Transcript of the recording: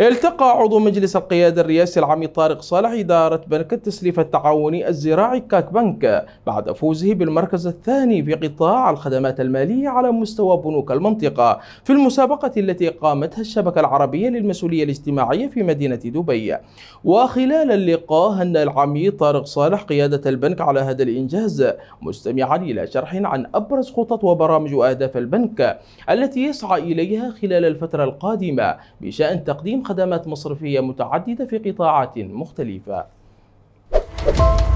التقى عضو مجلس القيادة الرئاسي العام طارق صالح إدارة بنك التسليف التعاوني الزراعي كاك بنك بعد فوزه بالمركز الثاني في قطاع الخدمات المالية على مستوى بنوك المنطقة في المسابقة التي قامتها الشبكة العربية للمسؤولية الاجتماعية في مدينة دبي وخلال اللقاء هن العميد طارق صالح قيادة البنك على هذا الإنجاز مستمعا إلى شرح عن أبرز خطط وبرامج وأهداف البنك التي يسعى إليها خلال الفترة القادمة بشأن تقديم خدمات مصرفية متعددة في قطاعات مختلفة